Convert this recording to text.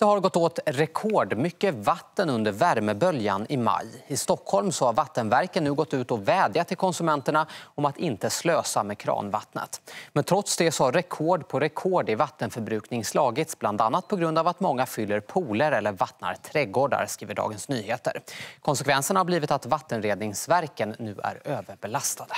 Det har gått åt rekordmycket vatten under värmeböljan i maj. I Stockholm så har vattenverken nu gått ut och vädjat till konsumenterna om att inte slösa med kranvattnet. Men trots det så har rekord på rekord i vattenförbrukning slagits bland annat på grund av att många fyller pooler eller vattnar trädgårdar, skriver Dagens Nyheter. Konsekvensen har blivit att vattenredningsverken nu är överbelastade.